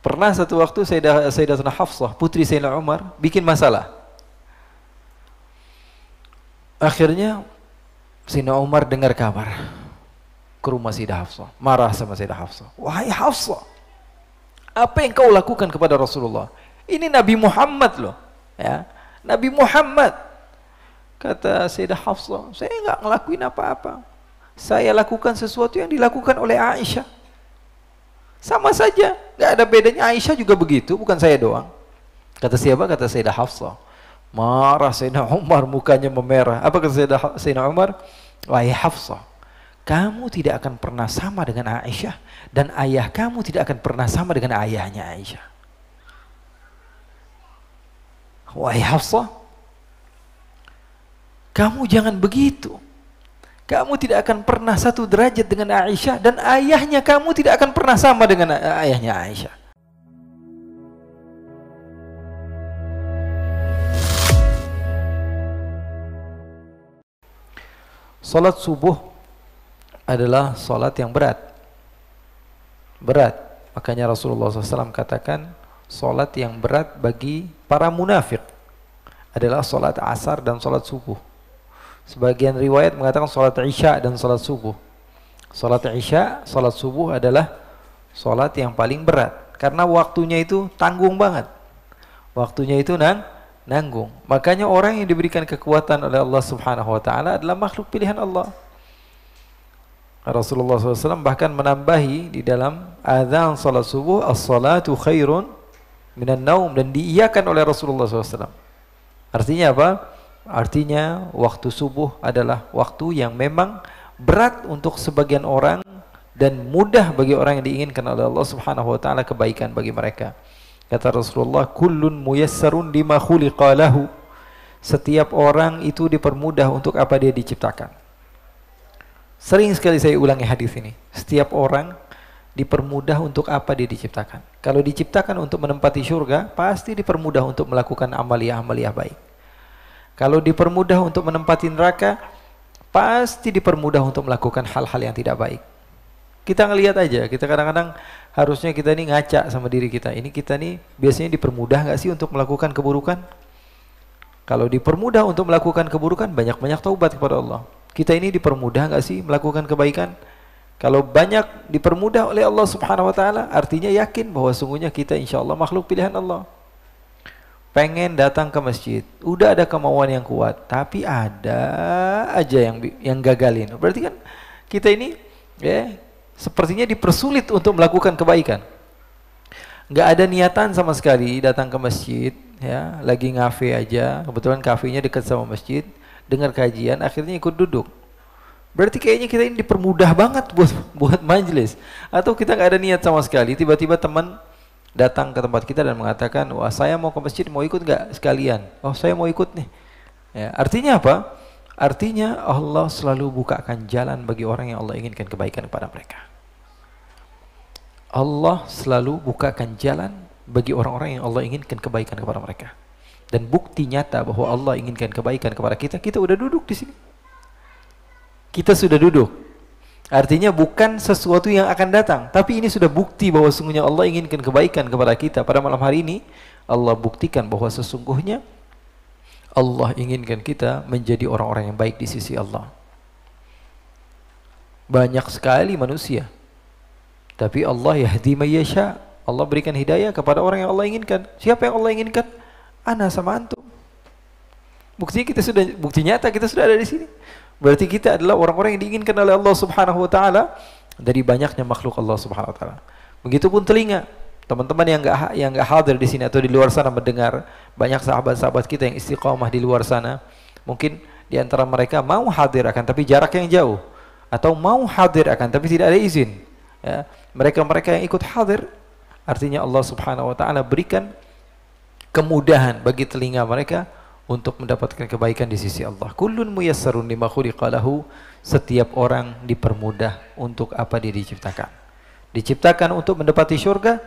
Pernah satu waktu Sayyidah, Sayyidatuna Hafsah, putri Sayyidina Umar, bikin masalah. Akhirnya Sayyidina Umar dengar kabar ke rumah Sayyidah Hafsah, marah sama Sayyidah Hafsah. Wahai Hafsah, apa yang kau lakukan kepada Rasulullah? Ini Nabi Muhammad loh. Ya. Nabi Muhammad. Kata Sayyidah Hafsah, saya nggak ngelakuin apa-apa. Saya lakukan sesuatu yang dilakukan oleh Aisyah. Sama saja, nggak ada bedanya. Aisyah juga begitu, bukan saya doang. Kata siapa? Kata Sayyidah Hafsah. Marah Sayyidina Umar, mukanya memerah. Apa kata Sayyidah, Sayyidina Umar? Wahai Hafsah, kamu tidak akan pernah sama dengan Aisyah dan ayah kamu tidak akan pernah sama dengan ayahnya Aisyah. Wahai Hafsah, kamu jangan begitu kamu tidak akan pernah satu derajat dengan Aisyah dan ayahnya kamu tidak akan pernah sama dengan ayahnya Aisyah. Salat subuh adalah salat yang berat. Berat. Makanya Rasulullah SAW katakan salat yang berat bagi para munafik adalah salat asar dan salat subuh Sebagian riwayat mengatakan salat Isya dan salat subuh. Salat Isya, salat subuh adalah salat yang paling berat karena waktunya itu tanggung banget. Waktunya itu nang nanggung. Makanya orang yang diberikan kekuatan oleh Allah Subhanahu wa taala adalah makhluk pilihan Allah. Rasulullah SAW bahkan menambahi di dalam azan salat subuh as-salatu khairun minan naum dan diiyakan oleh Rasulullah SAW. Artinya apa? Artinya waktu subuh adalah waktu yang memang berat untuk sebagian orang dan mudah bagi orang yang diinginkan oleh Allah Subhanahu wa taala kebaikan bagi mereka. Kata Rasulullah, "Kullun muyassarun lima khuliqa lahu." Setiap orang itu dipermudah untuk apa dia diciptakan. Sering sekali saya ulangi hadis ini. Setiap orang dipermudah untuk apa dia diciptakan. Kalau diciptakan untuk menempati surga, pasti dipermudah untuk melakukan amaliah-amaliah baik. Kalau dipermudah untuk menempati neraka, pasti dipermudah untuk melakukan hal-hal yang tidak baik. Kita ngelihat aja, kita kadang-kadang harusnya kita ini ngaca sama diri kita. Ini kita nih biasanya dipermudah nggak sih untuk melakukan keburukan? Kalau dipermudah untuk melakukan keburukan, banyak-banyak taubat kepada Allah. Kita ini dipermudah nggak sih melakukan kebaikan? Kalau banyak dipermudah oleh Allah Subhanahu wa taala, artinya yakin bahwa sungguhnya kita insya Allah makhluk pilihan Allah pengen datang ke masjid, udah ada kemauan yang kuat, tapi ada aja yang yang gagalin. Berarti kan kita ini ya sepertinya dipersulit untuk melakukan kebaikan. Nggak ada niatan sama sekali datang ke masjid, ya lagi ngafe aja, kebetulan kafenya dekat sama masjid, dengar kajian, akhirnya ikut duduk. Berarti kayaknya kita ini dipermudah banget buat buat majelis. Atau kita nggak ada niat sama sekali, tiba-tiba teman datang ke tempat kita dan mengatakan, wah saya mau ke masjid, mau ikut nggak sekalian? Oh saya mau ikut nih. Ya, artinya apa? Artinya Allah selalu bukakan jalan bagi orang yang Allah inginkan kebaikan kepada mereka. Allah selalu bukakan jalan bagi orang-orang yang Allah inginkan kebaikan kepada mereka. Dan bukti nyata bahwa Allah inginkan kebaikan kepada kita, kita udah duduk di sini. Kita sudah duduk. Artinya bukan sesuatu yang akan datang, tapi ini sudah bukti bahwa sungguhnya Allah inginkan kebaikan kepada kita. Pada malam hari ini Allah buktikan bahwa sesungguhnya Allah inginkan kita menjadi orang-orang yang baik di sisi Allah. Banyak sekali manusia. Tapi Allah yahdi mayyasha. Allah berikan hidayah kepada orang yang Allah inginkan. Siapa yang Allah inginkan? Ana sama antum. Bukti kita sudah bukti nyata kita sudah ada di sini. Berarti kita adalah orang-orang yang diinginkan oleh Allah Subhanahu wa taala dari banyaknya makhluk Allah Subhanahu wa taala. Begitupun telinga. Teman-teman yang enggak yang enggak hadir di sini atau di luar sana mendengar banyak sahabat-sahabat kita yang istiqomah di luar sana, mungkin di antara mereka mau hadir akan tapi jarak yang jauh atau mau hadir akan tapi tidak ada izin. Ya. Mereka-mereka yang ikut hadir artinya Allah Subhanahu wa taala berikan kemudahan bagi telinga mereka untuk mendapatkan kebaikan di sisi Allah. Kullun muyassarun lima khuliqa kalahu. Setiap orang dipermudah untuk apa dia diciptakan. Diciptakan untuk mendapati syurga,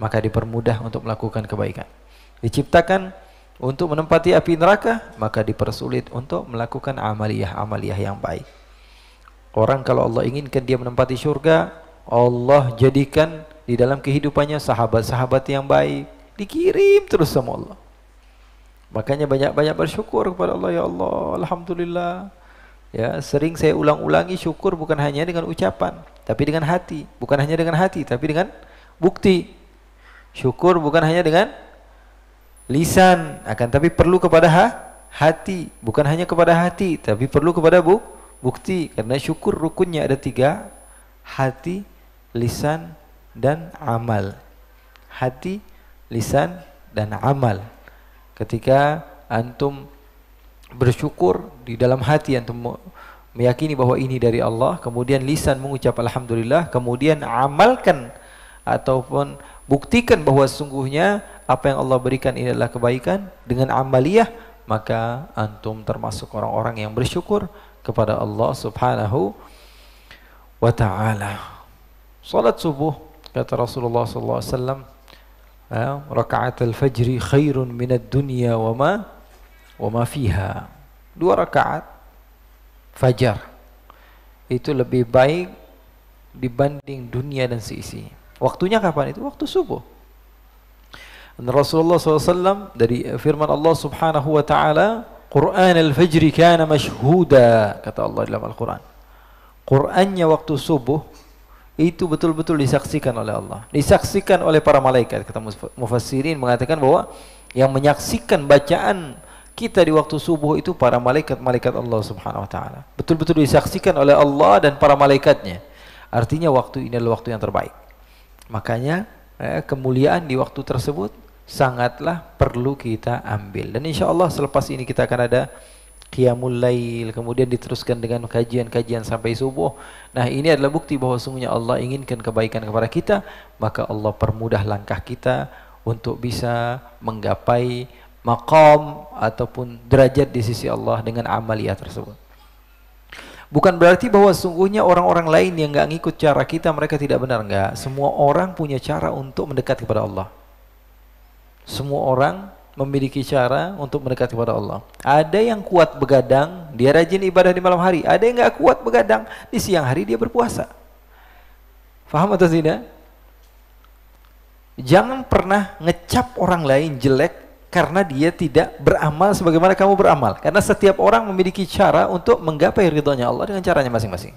maka dipermudah untuk melakukan kebaikan. Diciptakan untuk menempati api neraka, maka dipersulit untuk melakukan amaliyah-amaliyah yang baik. Orang kalau Allah inginkan dia menempati syurga, Allah jadikan di dalam kehidupannya sahabat-sahabat yang baik. Dikirim terus sama Allah. Makanya banyak-banyak bersyukur kepada Allah, ya Allah, Alhamdulillah. Ya, sering saya ulang-ulangi syukur bukan hanya dengan ucapan, tapi dengan hati. Bukan hanya dengan hati, tapi dengan bukti. Syukur bukan hanya dengan lisan, akan tapi perlu kepada ha hati. Bukan hanya kepada hati, tapi perlu kepada bu bukti. Karena syukur rukunnya ada tiga, hati, lisan, dan amal. Hati, lisan, dan amal ketika antum bersyukur di dalam hati antum meyakini bahwa ini dari Allah, kemudian lisan mengucap alhamdulillah, kemudian amalkan ataupun buktikan bahwa sesungguhnya apa yang Allah berikan ini adalah kebaikan dengan amaliyah, maka antum termasuk orang-orang yang bersyukur kepada Allah Subhanahu wa taala. Salat subuh kata Rasulullah sallallahu alaihi wasallam ركعة الفجر خير من الدنيا وما وما فيها wa ma fiha. Dua rakaat fajar itu lebih baik dibanding dunia dan seisi. Waktunya kapan itu? Waktu subuh. Dan Rasulullah SAW dari firman Allah Subhanahu wa taala, "Qur'an al-fajri kana mashhuda," kata Allah dalam Al-Qur'an. Qur'annya waktu subuh itu betul-betul disaksikan oleh Allah. Disaksikan oleh para malaikat. Kata mufassirin mengatakan bahwa yang menyaksikan bacaan kita di waktu subuh itu para malaikat-malaikat Allah Subhanahu wa taala. Betul-betul disaksikan oleh Allah dan para malaikatnya. Artinya waktu ini adalah waktu yang terbaik. Makanya eh, kemuliaan di waktu tersebut sangatlah perlu kita ambil. Dan insya Allah selepas ini kita akan ada qiyamul lail kemudian diteruskan dengan kajian-kajian sampai subuh. Nah, ini adalah bukti bahwa sungguhnya Allah inginkan kebaikan kepada kita, maka Allah permudah langkah kita untuk bisa menggapai maqam ataupun derajat di sisi Allah dengan amalia tersebut. Bukan berarti bahwa sungguhnya orang-orang lain yang nggak ngikut cara kita mereka tidak benar nggak. Semua orang punya cara untuk mendekat kepada Allah. Semua orang memiliki cara untuk mendekat kepada Allah. Ada yang kuat begadang, dia rajin ibadah di malam hari. Ada yang nggak kuat begadang, di siang hari dia berpuasa. Faham atau tidak? Jangan pernah ngecap orang lain jelek karena dia tidak beramal sebagaimana kamu beramal. Karena setiap orang memiliki cara untuk menggapai ridhonya Allah dengan caranya masing-masing.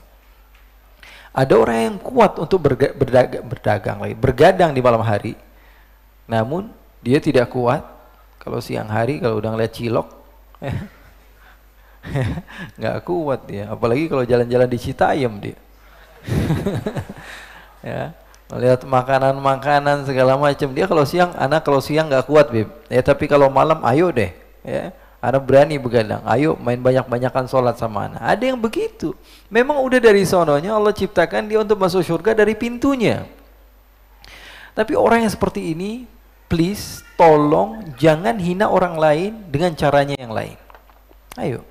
Ada orang yang kuat untuk berdagang, berdagang lagi, bergadang di malam hari, namun dia tidak kuat kalau siang hari kalau udah ngeliat cilok nggak kuat dia, apalagi kalau jalan-jalan di Citayam dia. ya, melihat makanan-makanan segala macam dia kalau siang anak kalau siang nggak kuat bib ya tapi kalau malam ayo deh ya anak berani begadang ayo main banyak-banyakan sholat sama anak ada yang begitu memang udah dari sononya Allah ciptakan dia untuk masuk surga dari pintunya tapi orang yang seperti ini please tolong jangan hina orang lain dengan caranya yang lain. Ayo.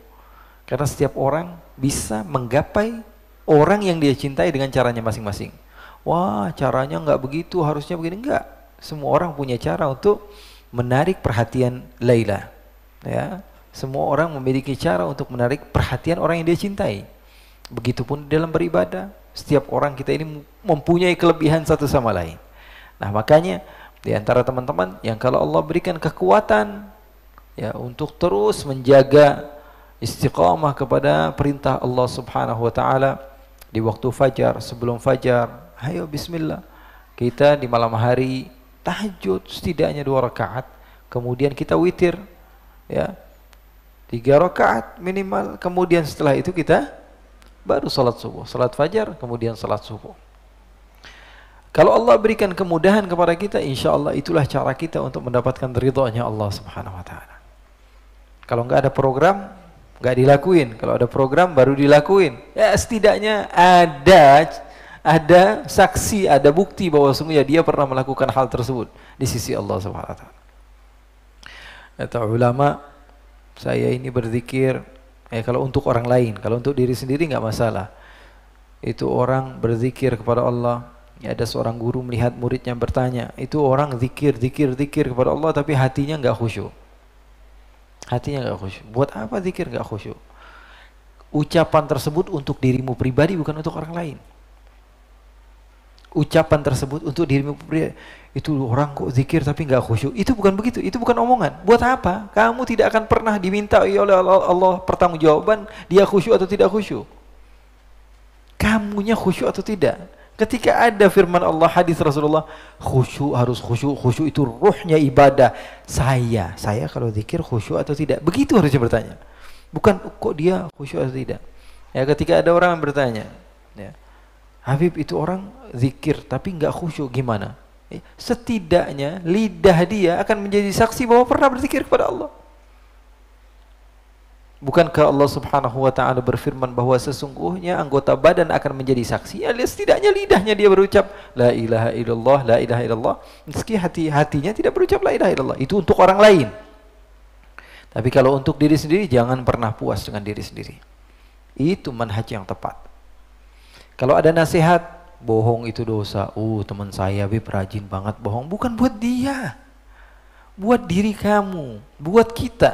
Karena setiap orang bisa menggapai orang yang dia cintai dengan caranya masing-masing. Wah, caranya nggak begitu, harusnya begini. nggak? Semua orang punya cara untuk menarik perhatian Laila. Ya. Semua orang memiliki cara untuk menarik perhatian orang yang dia cintai. Begitupun dalam beribadah, setiap orang kita ini mempunyai kelebihan satu sama lain. Nah, makanya di antara teman-teman yang kalau Allah berikan kekuatan ya untuk terus menjaga istiqamah kepada perintah Allah Subhanahu wa taala di waktu fajar, sebelum fajar, ayo bismillah. Kita di malam hari tahajud setidaknya dua rakaat, kemudian kita witir ya. Tiga rakaat minimal, kemudian setelah itu kita baru salat subuh, salat fajar, kemudian salat subuh. Kalau Allah berikan kemudahan kepada kita, insya Allah itulah cara kita untuk mendapatkan ridhonya Allah Subhanahu Wa Taala. Kalau nggak ada program, nggak dilakuin. Kalau ada program, baru dilakuin. Ya setidaknya ada ada saksi, ada bukti bahwa semuanya dia pernah melakukan hal tersebut di sisi Allah Subhanahu Wa Taala. Kata ulama, saya ini berzikir. Eh, kalau untuk orang lain, kalau untuk diri sendiri nggak masalah. Itu orang berzikir kepada Allah, Ya, ada seorang guru melihat muridnya bertanya, itu orang zikir, zikir, zikir kepada Allah tapi hatinya nggak khusyuk. Hatinya nggak khusyuk. Buat apa zikir nggak khusyuk? Ucapan tersebut untuk dirimu pribadi bukan untuk orang lain. Ucapan tersebut untuk dirimu pribadi itu orang kok zikir tapi nggak khusyuk. Itu bukan begitu. Itu bukan omongan. Buat apa? Kamu tidak akan pernah diminta oleh ya Allah pertanggungjawaban dia khusyuk atau tidak khusyuk. Kamunya khusyuk atau tidak Ketika ada firman Allah hadis Rasulullah, khusyuk harus khusyuk, khusyuk itu ruhnya ibadah. Saya, saya kalau zikir khusyuk atau tidak? Begitu harusnya bertanya. Bukan kok dia khusyuk atau tidak. Ya ketika ada orang yang bertanya, ya, Habib itu orang zikir tapi nggak khusyuk gimana? Ya, setidaknya lidah dia akan menjadi saksi bahwa pernah berzikir kepada Allah. Bukankah Allah Subhanahu wa taala berfirman bahwa sesungguhnya anggota badan akan menjadi saksi alias ya, setidaknya lidahnya dia berucap la ilaha illallah la ilaha illallah meski hati-hatinya tidak berucap la ilaha illallah itu untuk orang lain. Tapi kalau untuk diri sendiri jangan pernah puas dengan diri sendiri. Itu manhaj yang tepat. Kalau ada nasihat bohong itu dosa. Uh, teman saya Bib rajin banget bohong bukan buat dia. Buat diri kamu, buat kita.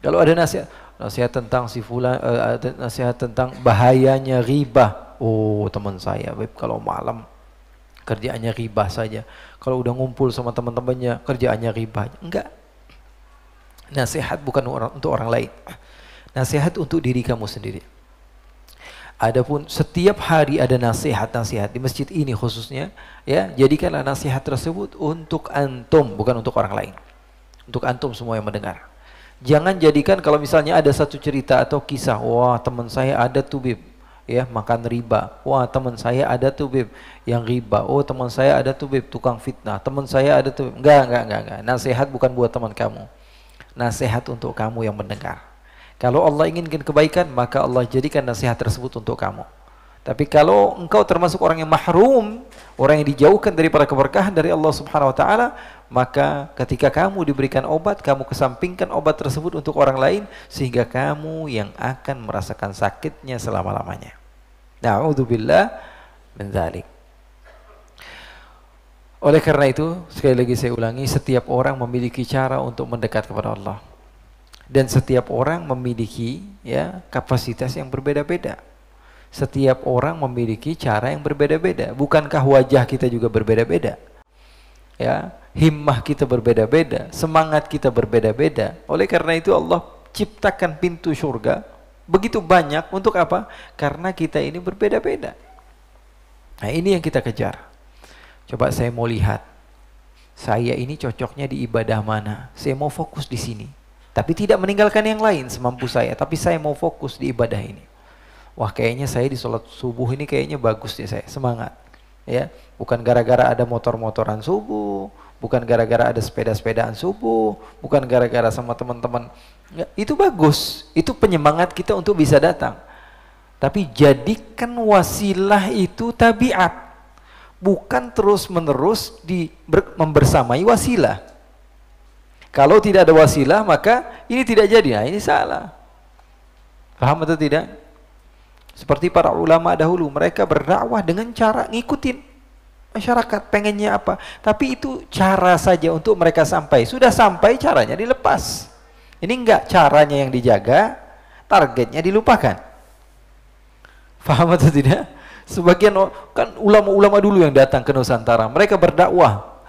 Kalau ada nasihat nasihat tentang si fulan uh, nasihat tentang bahayanya riba oh teman saya web kalau malam kerjaannya riba saja kalau udah ngumpul sama teman-temannya kerjaannya riba enggak nasihat bukan orang, untuk orang lain nasihat untuk diri kamu sendiri Adapun setiap hari ada nasihat-nasihat di masjid ini khususnya, ya jadikanlah nasihat tersebut untuk antum bukan untuk orang lain, untuk antum semua yang mendengar. Jangan jadikan kalau misalnya ada satu cerita atau kisah, wah teman saya ada tubib, ya makan riba. Wah teman saya ada tubib yang riba. Oh teman saya ada tubib tukang fitnah. Teman saya ada tuh. Enggak, enggak, enggak, enggak. Nasihat bukan buat teman kamu. Nasihat untuk kamu yang mendengar. Kalau Allah inginkan kebaikan, maka Allah jadikan nasihat tersebut untuk kamu. Tapi kalau engkau termasuk orang yang mahrum, orang yang dijauhkan daripada keberkahan dari Allah Subhanahu wa taala, maka ketika kamu diberikan obat, kamu kesampingkan obat tersebut untuk orang lain sehingga kamu yang akan merasakan sakitnya selama-lamanya. Nauzubillah min dzalik. Oleh karena itu, sekali lagi saya ulangi, setiap orang memiliki cara untuk mendekat kepada Allah. Dan setiap orang memiliki ya kapasitas yang berbeda-beda setiap orang memiliki cara yang berbeda-beda. Bukankah wajah kita juga berbeda-beda? Ya, himmah kita berbeda-beda, semangat kita berbeda-beda. Oleh karena itu Allah ciptakan pintu surga begitu banyak untuk apa? Karena kita ini berbeda-beda. Nah, ini yang kita kejar. Coba saya mau lihat. Saya ini cocoknya di ibadah mana? Saya mau fokus di sini. Tapi tidak meninggalkan yang lain semampu saya, tapi saya mau fokus di ibadah ini wah kayaknya saya di sholat subuh ini kayaknya bagus ya saya, semangat. Ya, bukan gara-gara ada motor-motoran subuh, bukan gara-gara ada sepeda-sepedaan subuh, bukan gara-gara sama teman-teman. Ya, itu bagus, itu penyemangat kita untuk bisa datang. Tapi jadikan wasilah itu tabiat, bukan terus-menerus di ber, membersamai wasilah. Kalau tidak ada wasilah, maka ini tidak jadi. Nah, ini salah. Paham atau tidak? Seperti para ulama dahulu, mereka berdakwah dengan cara ngikutin masyarakat pengennya apa. Tapi itu cara saja untuk mereka sampai. Sudah sampai caranya dilepas. Ini enggak caranya yang dijaga, targetnya dilupakan. Faham atau tidak? Sebagian kan ulama-ulama dulu yang datang ke Nusantara, mereka berdakwah.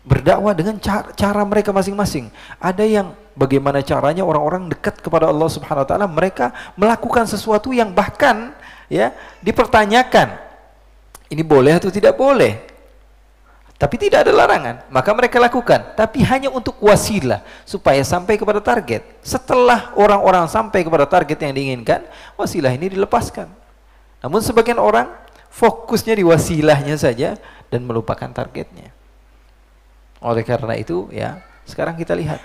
Berdakwah dengan cara, cara mereka masing-masing. Ada yang bagaimana caranya orang-orang dekat kepada Allah Subhanahu wa taala mereka melakukan sesuatu yang bahkan ya dipertanyakan ini boleh atau tidak boleh tapi tidak ada larangan maka mereka lakukan tapi hanya untuk wasilah supaya sampai kepada target setelah orang-orang sampai kepada target yang diinginkan wasilah ini dilepaskan namun sebagian orang fokusnya di wasilahnya saja dan melupakan targetnya oleh karena itu ya sekarang kita lihat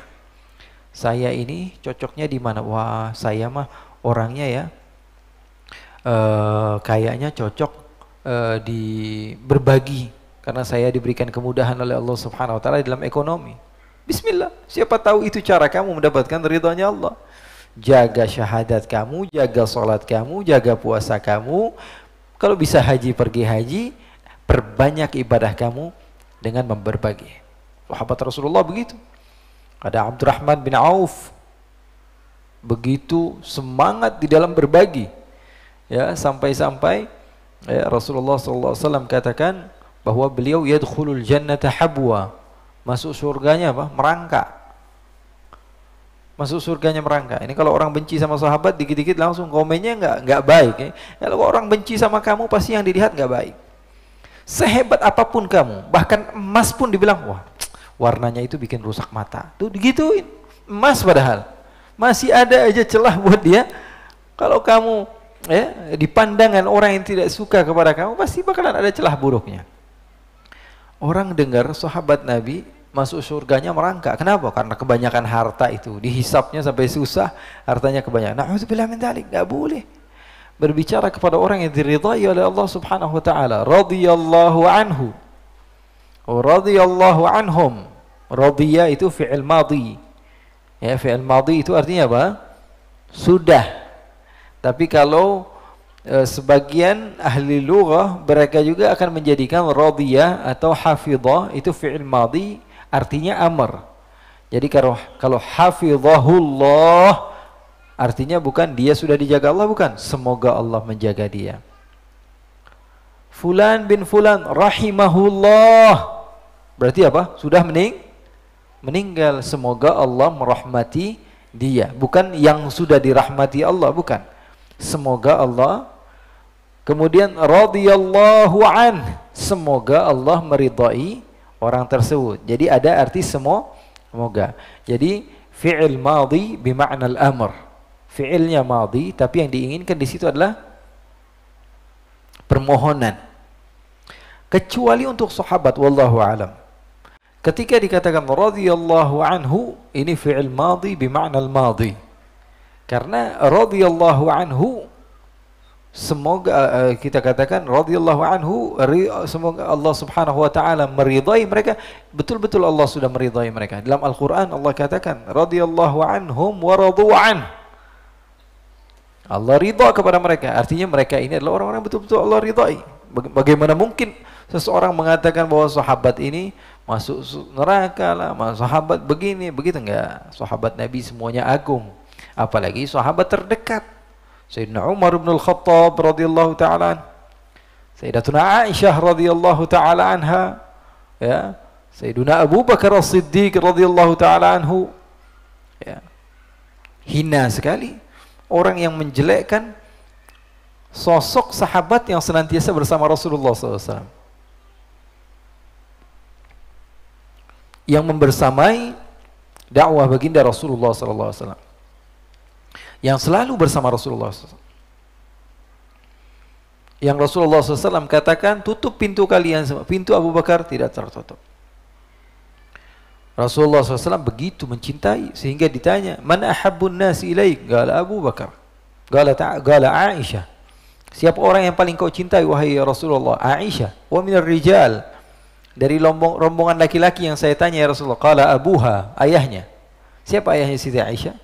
saya ini cocoknya di mana? Wah, saya mah orangnya ya eh, kayaknya cocok eh, di berbagi karena saya diberikan kemudahan oleh Allah Subhanahu wa taala dalam ekonomi. Bismillah, siapa tahu itu cara kamu mendapatkan ridhonya Allah. Jaga syahadat kamu, jaga sholat kamu, jaga puasa kamu. Kalau bisa haji pergi haji, perbanyak ibadah kamu dengan memberbagi. Sahabat Rasulullah begitu. Ada Abdurrahman bin Auf begitu semangat di dalam berbagi. Ya, sampai-sampai ya, Rasulullah SAW katakan bahwa beliau yadkhulul jannata habwa. Masuk surganya apa? merangka Masuk surganya merangka. Ini kalau orang benci sama sahabat dikit-dikit langsung komennya nggak nggak baik. Ya. Kalau orang benci sama kamu pasti yang dilihat nggak baik. Sehebat apapun kamu, bahkan emas pun dibilang wah warnanya itu bikin rusak mata. Tuh digituin. Emas padahal. Masih ada aja celah buat dia. Kalau kamu ya, di pandangan orang yang tidak suka kepada kamu, pasti bakalan ada celah buruknya. Orang dengar sahabat Nabi masuk surganya merangkak. Kenapa? Karena kebanyakan harta itu dihisapnya sampai susah, hartanya kebanyakan. itu bilang mentalik, nggak boleh. Berbicara kepada orang yang diridhai oleh Allah Subhanahu wa taala, radhiyallahu anhu. Radhiyallahu anhum. Radiya itu fi'il madhi. Ya, fi'il madhi itu artinya apa? Sudah. Tapi kalau e, sebagian ahli lughah mereka juga akan menjadikan radiya atau hafidhah itu fi'il madhi artinya amr. Jadi kalau kalau hafizahullah artinya bukan dia sudah dijaga Allah bukan, semoga Allah menjaga dia. Fulan bin Fulan rahimahullah. Berarti apa? Sudah mening meninggal semoga Allah merahmati dia bukan yang sudah dirahmati Allah bukan semoga Allah kemudian radhiyallahu an semoga Allah meridai orang tersebut jadi ada arti semua semoga jadi fi'il madhi bima'na al-amr fi'ilnya madhi tapi yang diinginkan di situ adalah permohonan kecuali untuk sahabat wallahu alam Ketika dikatakan radhiyallahu anhu, ini fi'il madhi bermakna al-madhi. Karena radhiyallahu anhu semoga uh, kita katakan radhiyallahu anhu semoga Allah Subhanahu wa taala meridai mereka betul-betul Allah sudah meridai mereka dalam Al-Qur'an Allah katakan radhiyallahu anhum wa radu an Allah ridha kepada mereka artinya mereka ini adalah orang-orang betul-betul Allah ridai bagaimana mungkin seseorang mengatakan bahwa sahabat ini masuk neraka lah, sahabat begini, begitu enggak. Sahabat Nabi semuanya agung. Apalagi sahabat terdekat. Sayyidina Umar bin Al-Khattab radhiyallahu taala Sayyidatuna Aisyah radhiyallahu taala anha ya Sayyiduna Abu Bakar As-Siddiq radhiyallahu taala anhu ya hina sekali orang yang menjelekkan sosok sahabat yang senantiasa bersama Rasulullah SAW. yang membersamai dakwah baginda Rasulullah sallallahu Yang selalu bersama Rasulullah SAW. Yang Rasulullah SAW katakan tutup pintu kalian semua. Pintu Abu Bakar tidak tertutup. Rasulullah SAW begitu mencintai sehingga ditanya mana ahabbun nasi ilaik gala Abu Bakar gala, ta gala Aisyah siapa orang yang paling kau cintai wahai Rasulullah Aisyah wa minar rijal dari lombong, rombongan laki-laki yang saya tanya ya Rasulullah kala abuha ayahnya siapa ayahnya Siti Aisyah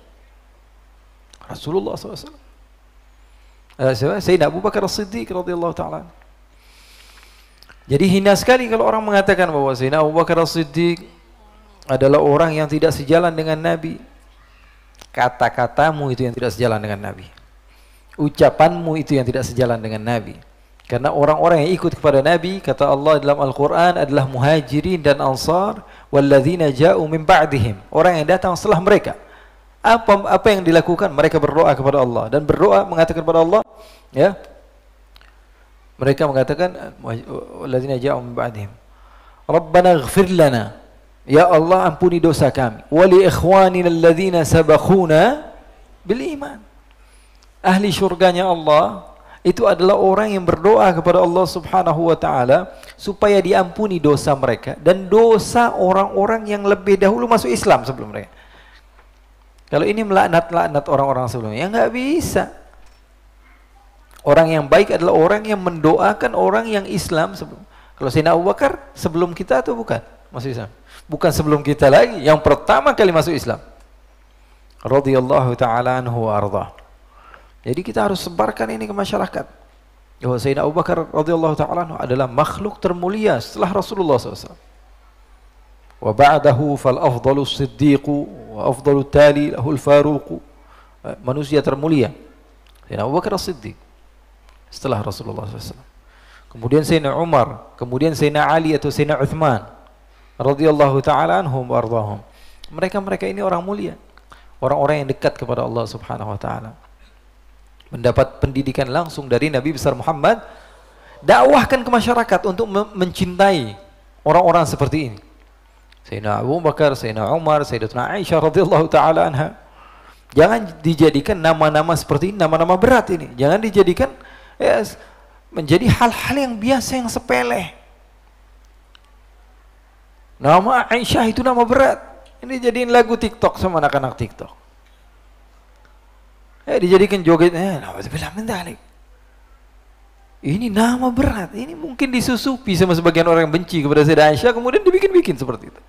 Rasulullah SAW uh, eh, Sayyidina Abu Bakar siddiq radhiyallahu taala jadi hina sekali kalau orang mengatakan bahwa Sayyidina Abu Bakar siddiq adalah orang yang tidak sejalan dengan Nabi kata-katamu itu yang tidak sejalan dengan Nabi ucapanmu itu yang tidak sejalan dengan Nabi karena orang-orang yang ikut kepada Nabi kata Allah dalam Al-Qur'an adalah muhajirin dan ansar walladzina ja'u min ba'dihim. Orang yang datang setelah mereka. Apa apa yang dilakukan? Mereka berdoa kepada Allah dan berdoa mengatakan kepada Allah, ya. Mereka mengatakan walladzina ja'u min ba'dihim. Rabbana ighfir lana. Ya Allah ampuni dosa kami. Wali ikhwanin alladzina bil iman. Ahli syurganya Allah itu adalah orang yang berdoa kepada Allah Subhanahu wa taala supaya diampuni dosa mereka dan dosa orang-orang yang lebih dahulu masuk Islam sebelum mereka. Kalau ini melaknat-laknat orang-orang sebelumnya, ya nggak bisa. Orang yang baik adalah orang yang mendoakan orang yang Islam sebelum. Kalau Sina Abu Bakar sebelum kita atau bukan? Masuk Islam. Bukan sebelum kita lagi, yang pertama kali masuk Islam. Radhiyallahu taala anhu wa ardhah. Jadi kita harus sebarkan ini ke masyarakat. Bahwa Sayyidina Abu Bakar radhiyallahu taala adalah makhluk termulia setelah Rasulullah SAW. Wa ba'dahu fal afdalu siddiq wa afdalu tali lahul faruq. Eh, manusia termulia. Sayyidina Abu Bakar siddiq setelah Rasulullah SAW. Kemudian Sayyidina Umar, kemudian Sayyidina Ali atau Sayyidina Uthman radhiyallahu taala anhum wardahum. Mereka-mereka ini orang mulia, orang-orang yang dekat kepada Allah Subhanahu wa taala mendapat pendidikan langsung dari Nabi besar Muhammad dakwahkan ke masyarakat untuk mencintai orang-orang seperti ini Sayyidina Abu Bakar, Sayyidina Umar, Sayyidatuna Aisyah radhiyallahu taala anha. Jangan dijadikan nama-nama seperti ini, nama-nama berat ini. Jangan dijadikan ya, menjadi hal-hal yang biasa yang sepele. Nama Aisyah itu nama berat. Ini jadiin lagu TikTok sama anak-anak TikTok eh dijadikan joget eh ini nama berat ini mungkin disusupi sama sebagian orang yang benci kepada Sayyidah Aisyah kemudian dibikin-bikin seperti itu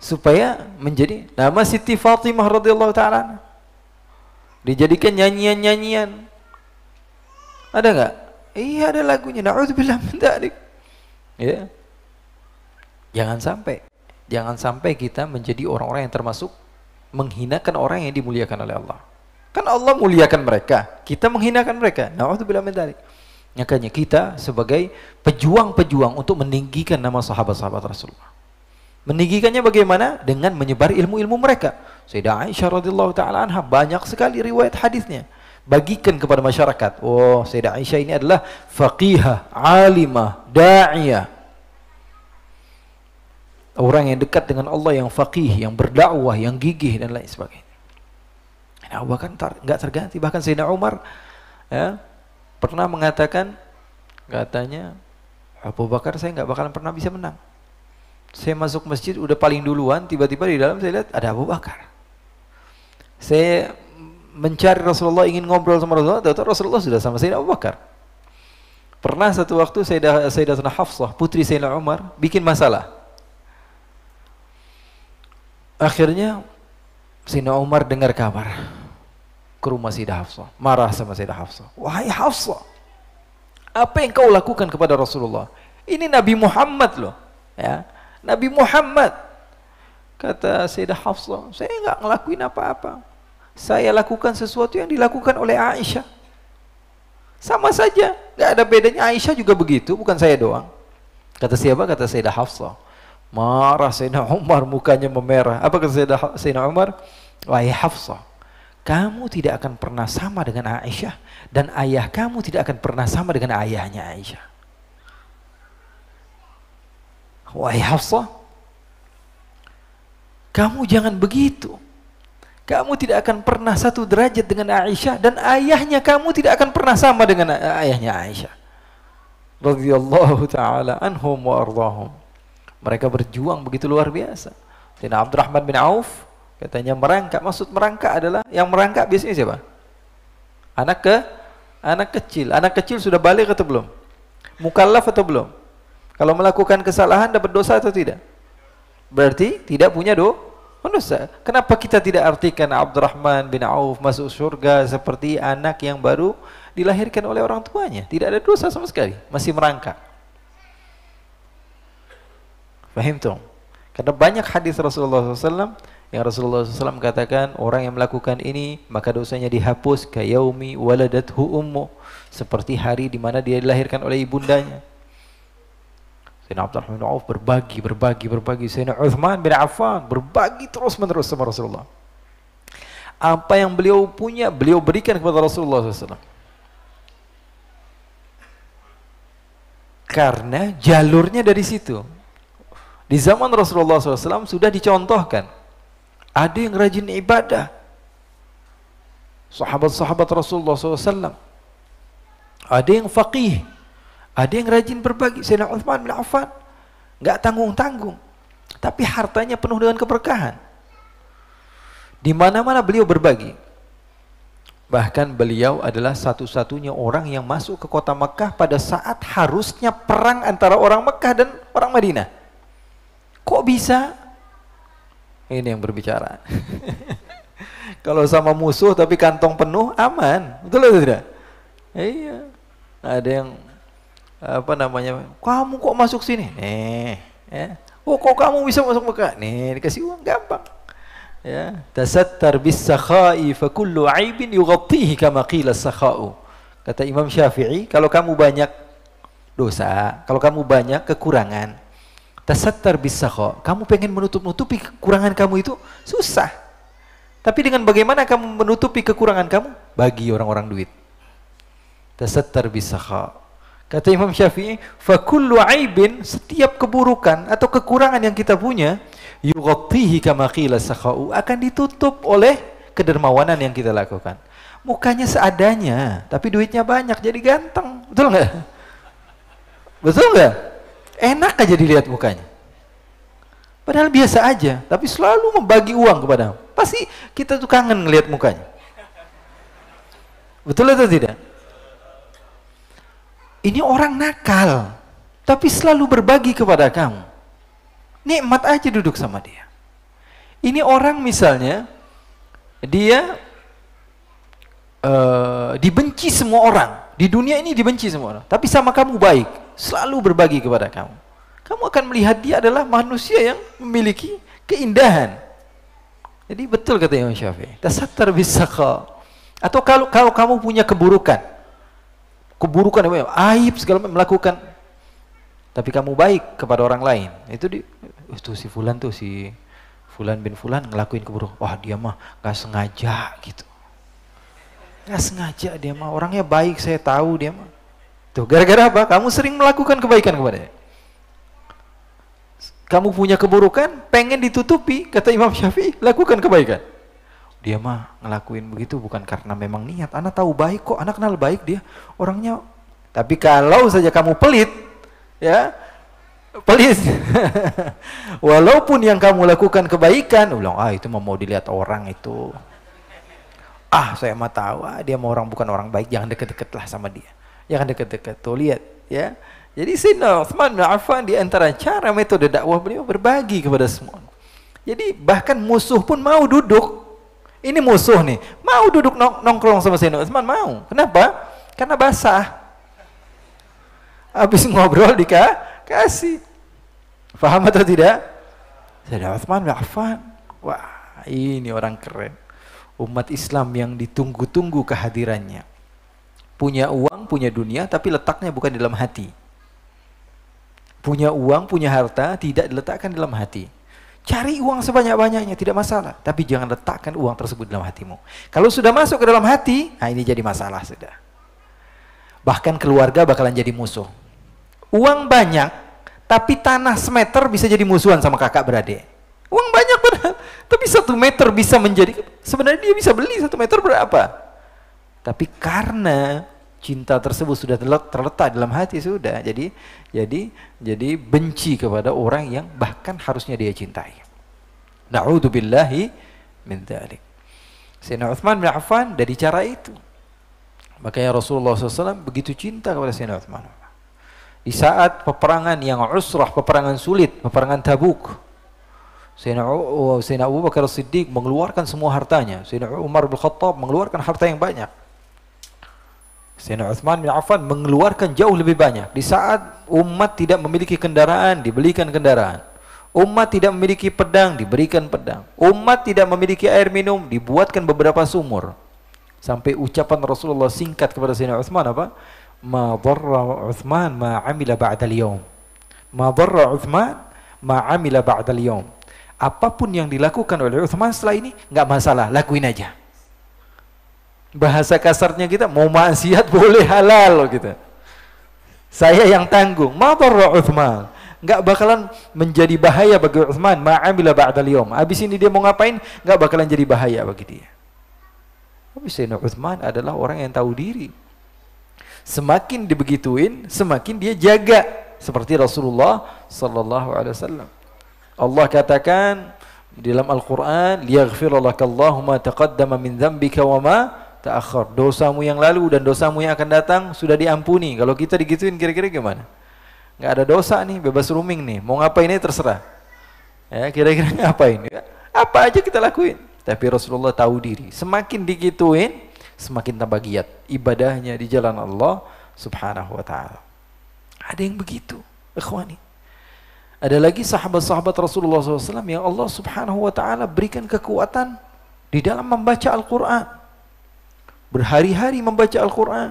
supaya menjadi nama Siti Fatimah radhiyallahu taala dijadikan nyanyian-nyanyian ada nggak iya ada lagunya naudzubillah min dzalik ya jangan sampai jangan sampai kita menjadi orang-orang yang termasuk menghinakan orang yang dimuliakan oleh Allah. Kan Allah muliakan mereka, kita menghinakan mereka. Nauzubillah min dzalik. Makanya kita sebagai pejuang-pejuang untuk meninggikan nama sahabat-sahabat Rasulullah. Meninggikannya bagaimana? Dengan menyebar ilmu-ilmu mereka. Sayyidah Aisyah radhiyallahu taala anha banyak sekali riwayat hadisnya. Bagikan kepada masyarakat. Oh, Sayyidah Aisyah ini adalah faqihah, alimah, da'iyah orang yang dekat dengan Allah yang faqih, yang berdakwah, yang gigih dan lain sebagainya. Nah, Abu Bakar tar, gak terganti. Bahkan Sayyidina Umar ya, pernah mengatakan, katanya, Abu Bakar saya nggak bakalan pernah bisa menang. Saya masuk masjid udah paling duluan, tiba-tiba di dalam saya lihat ada Abu Bakar. Saya mencari Rasulullah ingin ngobrol sama Rasulullah, tahu Rasulullah sudah sama Sayyidina Abu Bakar. Pernah satu waktu Sayyidah, Sayyidatuna Hafsah, putri Sayyidina Umar, bikin masalah Akhirnya Sina Umar dengar kabar ke rumah Sayyidah Hafsa, marah sama Sayyidah Hafsa. Wahai Hafsa, apa yang kau lakukan kepada Rasulullah? Ini Nabi Muhammad loh, ya. Nabi Muhammad. Kata Sayyidah Hafsa, saya enggak ngelakuin apa-apa. Saya lakukan sesuatu yang dilakukan oleh Aisyah. Sama saja, enggak ada bedanya Aisyah juga begitu, bukan saya doang. Kata siapa? Kata Sayyidah Hafsa. Marah Sayyidina Umar, mukanya memerah. Apa kata Sayyidina Umar? Wahai Hafsah, kamu tidak akan pernah sama dengan Aisyah dan ayah kamu tidak akan pernah sama dengan ayahnya Aisyah. Wahai Hafsah, kamu jangan begitu. Kamu tidak akan pernah satu derajat dengan Aisyah dan ayahnya kamu tidak akan pernah sama dengan ayahnya Aisyah. Radhiyallahu taala anhum wa ardhahum. Mereka berjuang begitu luar biasa. Dan Abdurrahman bin Auf katanya merangkak. Maksud merangkak adalah yang merangkak biasanya siapa? Anak ke anak kecil. Anak kecil sudah balik atau belum? Mukallaf atau belum? Kalau melakukan kesalahan dapat dosa atau tidak? Berarti tidak punya do dosa. Kenapa kita tidak artikan Abdurrahman bin Auf masuk surga seperti anak yang baru dilahirkan oleh orang tuanya? Tidak ada dosa sama sekali, masih merangkak. Fahim tuh? Karena banyak hadis Rasulullah SAW yang Rasulullah SAW katakan orang yang melakukan ini maka dosanya dihapus kayaumi waladathu ummu seperti hari di mana dia dilahirkan oleh ibundanya. Sayyidina Abdurrahman bin Auf berbagi, berbagi, berbagi. Sayyidina Uthman bin Affan berbagi terus menerus sama Rasulullah. Apa yang beliau punya, beliau berikan kepada Rasulullah SAW. Karena jalurnya dari situ. Di zaman Rasulullah SAW sudah dicontohkan. Ada yang rajin ibadah. Sahabat-sahabat Rasulullah SAW. Ada yang faqih. Ada yang rajin berbagi. Sayyidina Uthman bin Affan. Gak tanggung-tanggung. Tapi hartanya penuh dengan keberkahan. Di mana-mana beliau berbagi. Bahkan beliau adalah satu-satunya orang yang masuk ke kota Mekah pada saat harusnya perang antara orang Mekah dan orang Madinah. Kok bisa? Ini yang berbicara. Kalau sama musuh tapi kantong penuh aman, betul atau tidak? Iya. Ada yang apa namanya? Kamu kok masuk sini? eh ya. Oh, kok kamu bisa masuk muka? Nih, dikasih uang gampang. Ya, tasattar bis sakhai fa kullu aibin yughatihi kama qila sakhau. Kata Imam Syafi'i, kalau kamu banyak dosa, kalau kamu banyak kekurangan, Tasattar kok, Kamu pengen menutup-nutupi kekurangan kamu itu susah. Tapi dengan bagaimana kamu menutupi kekurangan kamu? Bagi orang-orang duit. Tasattar kok. Kata Imam Syafi'i, fakullu aibin setiap keburukan atau kekurangan yang kita punya, yughatihi kama qila sakhau akan ditutup oleh kedermawanan yang kita lakukan. Mukanya seadanya, tapi duitnya banyak jadi ganteng. Betul nggak? Betul nggak? Enak aja dilihat mukanya. Padahal biasa aja, tapi selalu membagi uang kepada Pasti kita tuh kangen ngelihat mukanya. Betul atau tidak? Ini orang nakal, tapi selalu berbagi kepada kamu. Nikmat aja duduk sama dia. Ini orang misalnya, dia uh, dibenci semua orang. Di dunia ini dibenci semua orang, tapi sama kamu baik selalu berbagi kepada kamu. Kamu akan melihat dia adalah manusia yang memiliki keindahan. Jadi betul kata Imam Syafi'i, tasattar bisakha. Atau kalau kalau kamu punya keburukan, keburukan ya? aib segala macam melakukan tapi kamu baik kepada orang lain. Itu di itu si fulan tuh si fulan bin fulan ngelakuin keburukan. Wah, dia mah nggak sengaja gitu. Nggak sengaja dia mah orangnya baik saya tahu dia mah. Tuh, gara-gara apa? Kamu sering melakukan kebaikan kepada. Kamu punya keburukan, pengen ditutupi, kata Imam Syafi'i, lakukan kebaikan. Dia mah ngelakuin begitu bukan karena memang niat. Anak tahu baik kok, anak kenal baik dia. Orangnya, tapi kalau saja kamu pelit, ya, pelit. Walaupun yang kamu lakukan kebaikan, ulang, ah itu mau dilihat orang itu. Ah, saya mah tahu, ah, dia mau orang bukan orang baik, jangan deket-deket lah sama dia yang dekat-dekat. Tuh lihat ya. Jadi Sina Uthman bin Affan di antara cara metode dakwah beliau berbagi kepada semua. Jadi bahkan musuh pun mau duduk. Ini musuh nih, mau duduk nong nongkrong sama Sina Uthman mau. Kenapa? Karena basah. Habis ngobrol kasih, Faham atau tidak? Sina Uthman bin Affan. Wah, ini orang keren. Umat Islam yang ditunggu-tunggu kehadirannya punya uang, punya dunia, tapi letaknya bukan dalam hati. Punya uang, punya harta, tidak diletakkan dalam hati. Cari uang sebanyak-banyaknya, tidak masalah. Tapi jangan letakkan uang tersebut dalam hatimu. Kalau sudah masuk ke dalam hati, nah ini jadi masalah sudah. Bahkan keluarga bakalan jadi musuh. Uang banyak, tapi tanah semeter bisa jadi musuhan sama kakak beradik. Uang banyak benar tapi satu meter bisa menjadi, sebenarnya dia bisa beli satu meter berapa? Tapi karena cinta tersebut sudah terletak dalam hati sudah. Jadi jadi jadi benci kepada orang yang bahkan harusnya dia cintai. Na'udzubillahi min dzalik. Sayyidina Uthman bin Affan dari cara itu. Makanya Rasulullah SAW begitu cinta kepada Sayyidina Uthman. Di saat peperangan yang usrah, peperangan sulit, peperangan tabuk, Sayyidina Abu Bakar Siddiq mengeluarkan semua hartanya. Sayyidina Umar bin Khattab mengeluarkan harta yang banyak. Sayyidina Uthman bin Affan mengeluarkan jauh lebih banyak. Di saat umat tidak memiliki kendaraan, dibelikan kendaraan. Umat tidak memiliki pedang, diberikan pedang. Umat tidak memiliki air minum, dibuatkan beberapa sumur. Sampai ucapan Rasulullah singkat kepada Sayyidina Uthman apa? Ma dharra Uthman ma amila ba'dal yawm. Ma dharra Uthman ma amila ba'dal yawm. Apapun yang dilakukan oleh Uthman setelah ini, nggak masalah, lakuin aja bahasa kasarnya kita mau maksiat boleh halal loh kita. Saya yang tanggung. Madarra Uthman. Enggak bakalan menjadi bahaya bagi Uthman. Ma'amila ba'dal yom. Habis ini dia mau ngapain? Enggak bakalan jadi bahaya bagi dia. Habis Sayyidina Uthman adalah orang yang tahu diri. Semakin dibegituin, semakin dia jaga. Seperti Rasulullah Sallallahu Alaihi Wasallam. Allah katakan, di dalam Al-Quran liyaghfirallakallahumma taqaddama min dhambika wa ma ta'akhir. Dosamu yang lalu dan dosamu yang akan datang sudah diampuni. Kalau kita digituin kira-kira gimana? Enggak ada dosa nih, bebas rooming nih. Mau ngapain ini terserah. Ya, kira-kira ngapain? Ya, apa aja kita lakuin. Tapi Rasulullah tahu diri. Semakin digituin, semakin tambah giat ibadahnya di jalan Allah Subhanahu wa taala. Ada yang begitu, ikhwani. Ada lagi sahabat-sahabat Rasulullah SAW yang Allah Subhanahu wa taala berikan kekuatan di dalam membaca Al-Qur'an berhari-hari membaca Al-Quran.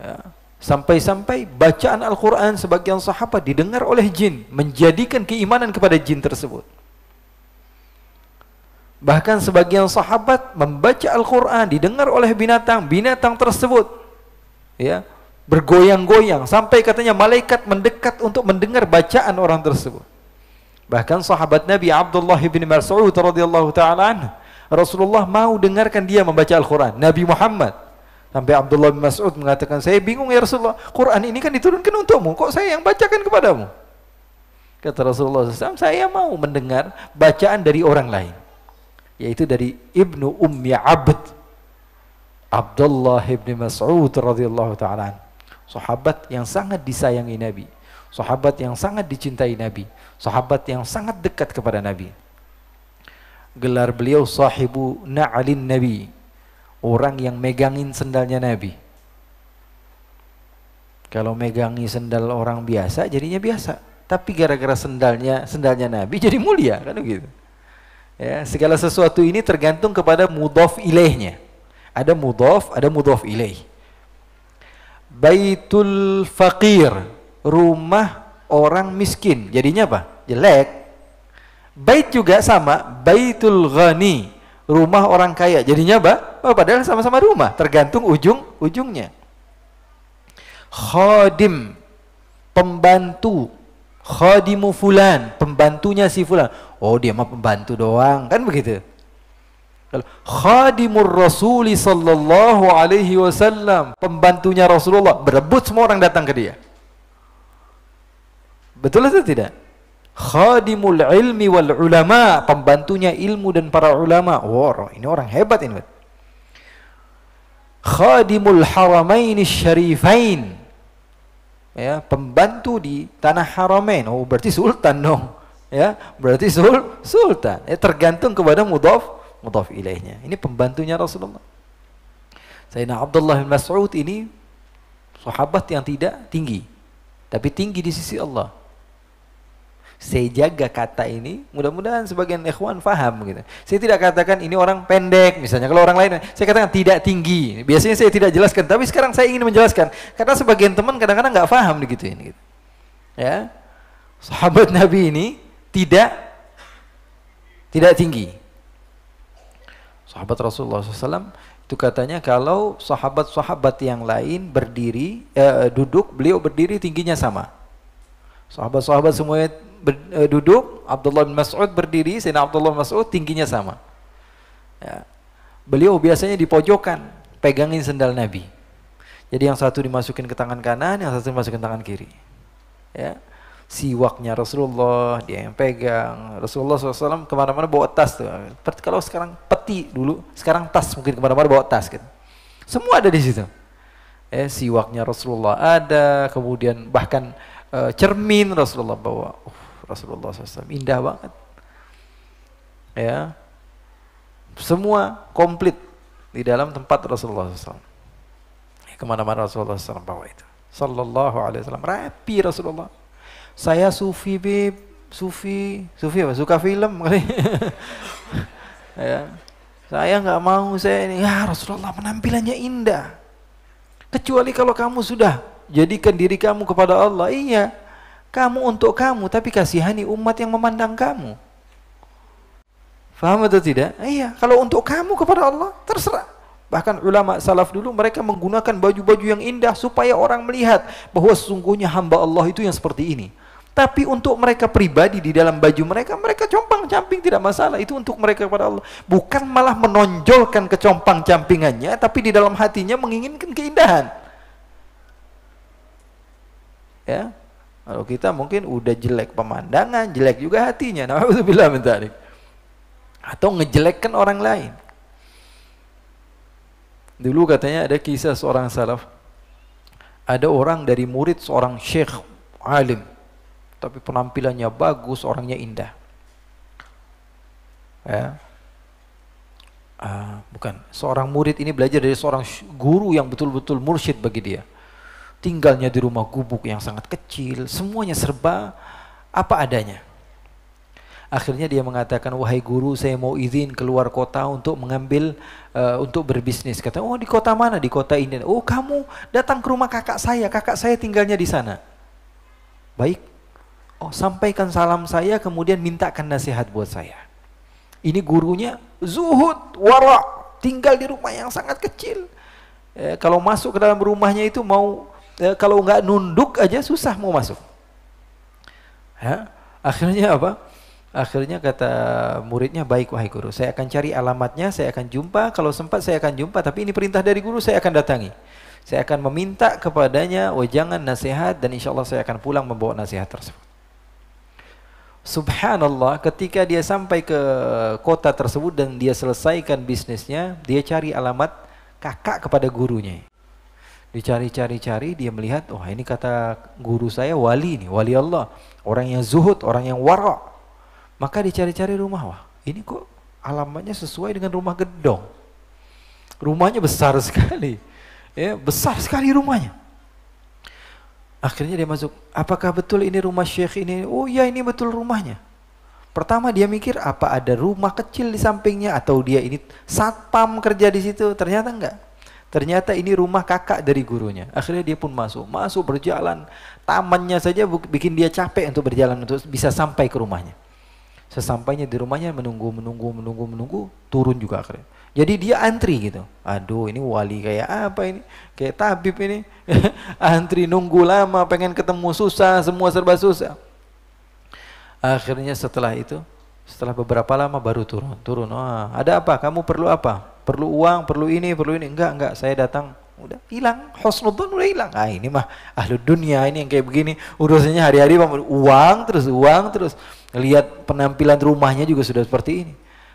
Ya. Sampai-sampai bacaan Al-Quran sebagian sahabat didengar oleh jin, menjadikan keimanan kepada jin tersebut. Bahkan sebagian sahabat membaca Al-Quran didengar oleh binatang, binatang tersebut ya bergoyang-goyang sampai katanya malaikat mendekat untuk mendengar bacaan orang tersebut. Bahkan sahabat Nabi Abdullah bin Mas'ud radhiyallahu taala Rasulullah mau dengarkan dia membaca Al-Quran. Nabi Muhammad. Sampai Abdullah bin Mas'ud mengatakan, saya bingung ya Rasulullah, Quran ini kan diturunkan untukmu, kok saya yang bacakan kepadamu? Kata Rasulullah SAW, saya mau mendengar bacaan dari orang lain. Yaitu dari Ibnu Ummi Abd. Abdullah bin Mas'ud radhiyallahu ta'ala. Sahabat yang sangat disayangi Nabi. Sahabat yang sangat dicintai Nabi. Sahabat yang sangat dekat kepada Nabi gelar beliau sahibu na'alin nabi orang yang megangin sendalnya nabi kalau megangi sendal orang biasa jadinya biasa tapi gara-gara sendalnya sendalnya nabi jadi mulia kan begitu ya segala sesuatu ini tergantung kepada mudhof ilaihnya ada mudhof ada mudhof ilaih baitul faqir rumah orang miskin jadinya apa jelek Bait juga sama, Baitul Ghani, rumah orang kaya. Jadinya apa? Oh, padahal sama-sama rumah, tergantung ujung-ujungnya. Khadim, pembantu. Khadimu fulan, pembantunya si fulan. Oh, dia mah pembantu doang, kan begitu. Khadimur Rasuli sallallahu alaihi wasallam, pembantunya Rasulullah, berebut semua orang datang ke dia. Betul atau tidak? khadimul ilmi wal ulama, pembantunya ilmu dan para ulama. Wow, ini orang hebat ini. Khadimul haramain syarifain. Ya, pembantu di tanah haramain. Oh, berarti sultan dong. Ya, berarti sul sultan. Ya, tergantung kepada mudhaf mudhaf ilaihnya. Ini pembantunya Rasulullah. Sayyidina Abdullah bin Mas'ud ini sahabat yang tidak tinggi, tapi tinggi di sisi Allah saya jaga kata ini mudah-mudahan sebagian ikhwan faham gitu saya tidak katakan ini orang pendek misalnya kalau orang lain saya katakan tidak tinggi biasanya saya tidak jelaskan tapi sekarang saya ingin menjelaskan karena sebagian teman kadang-kadang nggak -kadang faham ini. gitu ya sahabat Nabi ini tidak tidak tinggi sahabat Rasulullah SAW itu katanya kalau sahabat-sahabat yang lain berdiri eh, duduk beliau berdiri tingginya sama Sahabat-sahabat semuanya ber, e, duduk, Abdullah bin Mas'ud berdiri, Sayyidina Abdullah bin Mas'ud tingginya sama. Ya. Beliau biasanya di pojokan, pegangin sendal Nabi. Jadi yang satu dimasukin ke tangan kanan, yang satu dimasukin ke tangan kiri. Ya. Siwaknya Rasulullah, dia yang pegang. Rasulullah SAW kemana-mana bawa tas tuh. Kalau sekarang peti dulu, sekarang tas mungkin kemana-mana bawa tas gitu. Semua ada di situ. Eh, siwaknya Rasulullah ada, kemudian bahkan Eh, cermin Rasulullah bawa. Uh, Rasulullah SAW indah banget. Ya, semua komplit di dalam tempat Rasulullah SAW. Ya, kemana-mana Rasulullah SAW bawa itu. Sallallahu alaihi wasallam. Rapi Rasulullah. Saya sufi, bib. Sufi. Sufi apa? Suka film kali. ya. Saya nggak mau saya ini. Ya Rasulullah penampilannya indah. Kecuali kalau kamu sudah jadikan diri kamu kepada Allah. Iya, kamu untuk kamu, tapi kasihani umat yang memandang kamu. Faham atau tidak? Iya, kalau untuk kamu kepada Allah, terserah. Bahkan ulama salaf dulu mereka menggunakan baju-baju yang indah supaya orang melihat bahwa sesungguhnya hamba Allah itu yang seperti ini. Tapi untuk mereka pribadi di dalam baju mereka, mereka compang-camping tidak masalah. Itu untuk mereka kepada Allah. Bukan malah menonjolkan kecompang-campingannya, tapi di dalam hatinya menginginkan keindahan ya kalau kita mungkin udah jelek pemandangan jelek juga hatinya nah atau ngejelekkan orang lain dulu katanya ada kisah seorang salaf ada orang dari murid seorang syekh alim tapi penampilannya bagus orangnya indah ya uh, bukan seorang murid ini belajar dari seorang guru yang betul-betul mursyid bagi dia tinggalnya di rumah gubuk yang sangat kecil, semuanya serba apa adanya. Akhirnya dia mengatakan, wahai guru saya mau izin keluar kota untuk mengambil, uh, untuk berbisnis. Kata, oh di kota mana? Di kota ini. Oh kamu datang ke rumah kakak saya, kakak saya tinggalnya di sana. Baik, oh sampaikan salam saya kemudian mintakan nasihat buat saya. Ini gurunya zuhud, warak, tinggal di rumah yang sangat kecil. Eh, kalau masuk ke dalam rumahnya itu mau e, kalau nggak nunduk aja susah mau masuk. Ya, akhirnya apa? Akhirnya kata muridnya, baik wahai guru, saya akan cari alamatnya, saya akan jumpa, kalau sempat saya akan jumpa, tapi ini perintah dari guru, saya akan datangi. Saya akan meminta kepadanya oh jangan nasihat dan insya Allah saya akan pulang membawa nasihat tersebut. Subhanallah ketika dia sampai ke kota tersebut dan dia selesaikan bisnisnya, dia cari alamat kakak kepada gurunya. Dicari-cari-cari dia melihat, wah oh, ini kata guru saya wali nih, wali Allah. Orang yang zuhud, orang yang wara. Maka dicari-cari rumah, wah ini kok alamatnya sesuai dengan rumah gedong. Rumahnya besar sekali. Ya, besar sekali rumahnya. Akhirnya dia masuk, apakah betul ini rumah syekh ini? Oh ya ini betul rumahnya. Pertama dia mikir apa ada rumah kecil di sampingnya atau dia ini satpam kerja di situ? Ternyata enggak. Ternyata ini rumah kakak dari gurunya. Akhirnya dia pun masuk, masuk berjalan. Tamannya saja bikin dia capek untuk berjalan untuk bisa sampai ke rumahnya. Sesampainya di rumahnya menunggu, menunggu, menunggu, menunggu, turun juga akhirnya. Jadi dia antri gitu. Aduh ini wali kayak apa ini? Kayak tabib ini. antri nunggu lama, pengen ketemu susah, semua serba susah. Akhirnya setelah itu setelah beberapa lama baru turun, turun. Wah, ada apa? Kamu perlu apa? Perlu uang, perlu ini, perlu ini. Enggak, enggak, saya datang udah hilang husnudzon udah hilang ah ini mah ahlu dunia ini yang kayak begini urusannya hari-hari uang terus uang terus lihat penampilan rumahnya juga sudah seperti ini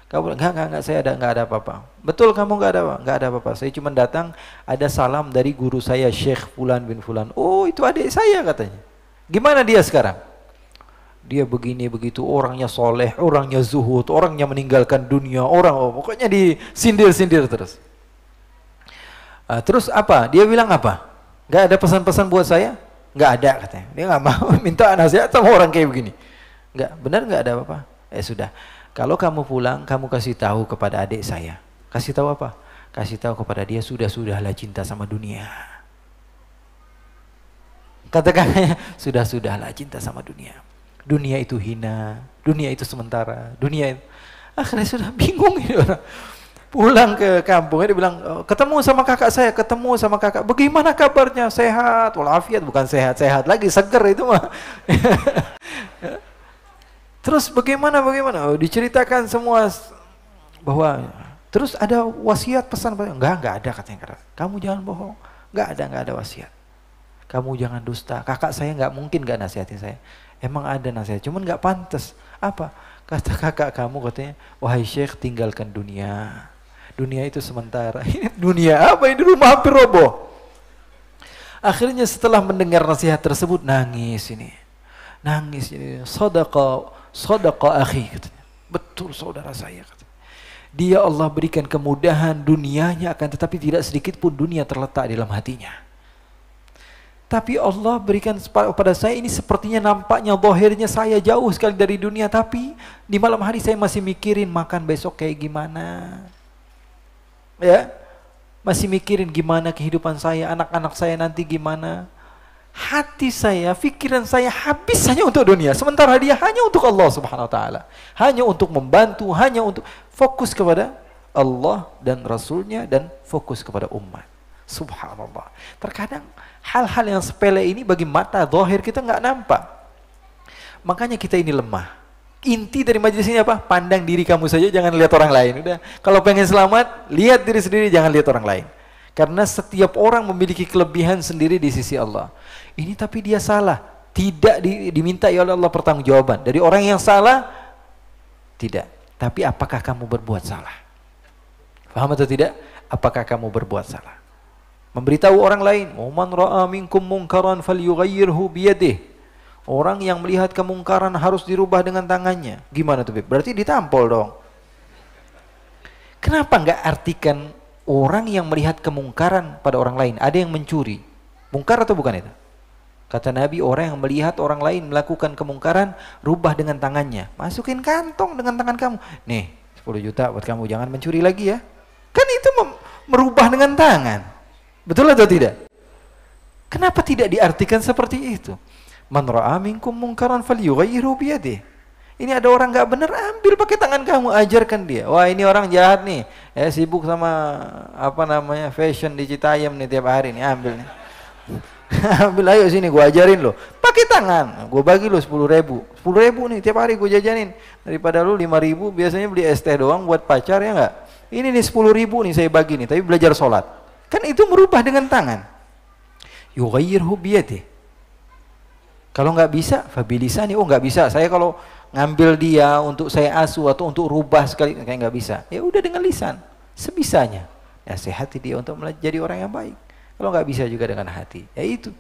kamu enggak enggak enggak saya ada enggak ada apa-apa betul kamu enggak ada enggak ada apa-apa saya cuma datang ada salam dari guru saya Sheikh Fulan bin Fulan oh itu adik saya katanya gimana dia sekarang dia begini begitu orangnya soleh orangnya zuhud orangnya meninggalkan dunia orang oh, pokoknya disindir-sindir terus uh, terus apa dia bilang apa nggak ada pesan-pesan buat saya nggak ada katanya dia nggak mau minta nasihat sama orang kayak begini nggak benar nggak ada apa-apa eh sudah kalau kamu pulang kamu kasih tahu kepada adik saya kasih tahu apa kasih tahu kepada dia sudah sudahlah cinta sama dunia kata kakaknya sudah sudahlah cinta sama dunia dunia itu hina, dunia itu sementara, dunia itu. Akhirnya sudah bingung ini orang. Pulang ke kampung, dia bilang, eh, ketemu sama kakak saya, ketemu sama kakak, bagaimana kabarnya? Sehat, walafiat, bukan sehat-sehat lagi, seger itu mah. terus bagaimana, bagaimana? Oh, diceritakan semua bahwa, terus ada wasiat pesan, enggak, enggak ada katanya, kamu jangan bohong, enggak ada, enggak ada wasiat. Kamu jangan dusta, kakak saya enggak mungkin enggak nasihatin saya Emang ada nasihat, cuman nggak pantas. Apa? Kata kakak kamu katanya, wahai syekh tinggalkan dunia. Dunia itu sementara. Ini dunia apa? Ini rumah hampir roboh. Akhirnya setelah mendengar nasihat tersebut, nangis ini. Nangis ini. Sodaqa, sodaqa akhi katanya. Betul saudara saya katanya. Dia Allah berikan kemudahan dunianya akan tetapi tidak sedikit pun dunia terletak dalam hatinya. Tapi Allah berikan kepada saya ini sepertinya nampaknya bohirnya saya jauh sekali dari dunia. Tapi di malam hari saya masih mikirin makan besok kayak gimana. Ya, masih mikirin gimana kehidupan saya, anak-anak saya nanti gimana. Hati saya, pikiran saya habis hanya untuk dunia. Sementara dia hanya untuk Allah subhanahu wa ta'ala. Hanya untuk membantu, hanya untuk fokus kepada Allah dan Rasulnya dan fokus kepada umat. Subhanallah. Terkadang Hal-hal yang sepele ini bagi mata zahir kita nggak nampak. Makanya kita ini lemah. Inti dari majelis ini apa? Pandang diri kamu saja, jangan lihat orang lain. Udah, kalau pengen selamat, lihat diri sendiri, jangan lihat orang lain. Karena setiap orang memiliki kelebihan sendiri di sisi Allah. Ini tapi dia salah, tidak di, diminta ya oleh Allah pertanggungjawaban. Dari orang yang salah, tidak. Tapi apakah kamu berbuat salah? Faham atau tidak? Apakah kamu berbuat salah? Memberitahu orang lain, oh, "Man ra'a minkum munkaran falyughayyirhu biyadihi." Orang yang melihat kemungkaran harus dirubah dengan tangannya. Gimana tuh, Berarti ditampol dong. Kenapa nggak artikan orang yang melihat kemungkaran pada orang lain? Ada yang mencuri. Mungkar atau bukan itu? Kata Nabi, orang yang melihat orang lain melakukan kemungkaran, rubah dengan tangannya. Masukin kantong dengan tangan kamu. Nih, 10 juta buat kamu, jangan mencuri lagi ya. Kan itu merubah dengan tangan. Betul atau tidak? Kenapa tidak diartikan seperti itu? Man ra'a minkum mungkaran falyughayyiru biyadih. Ini ada orang nggak benar, ambil pakai tangan kamu, ajarkan dia. Wah, ini orang jahat nih. Eh sibuk sama apa namanya? fashion di Citayam nih tiap hari nih, ambil nih. ambil ayo sini gue ajarin lo. Pakai tangan. Gue bagi lo sepuluh ribu. Sepuluh ribu nih tiap hari gue jajanin. Daripada lo lima ribu biasanya beli es teh doang buat pacar ya nggak? Ini nih sepuluh ribu nih saya bagi nih, tapi belajar sholat. Kan itu merubah dengan tangan. Yughayyirhu biyadih. Kalau nggak bisa, fabilisani. Oh nggak bisa. Saya kalau ngambil dia untuk saya asuh atau untuk rubah sekali, kayak nggak bisa. Ya udah dengan lisan, sebisanya. Ya sehati dia untuk menjadi orang yang baik. Kalau nggak bisa juga dengan hati. Ya itu.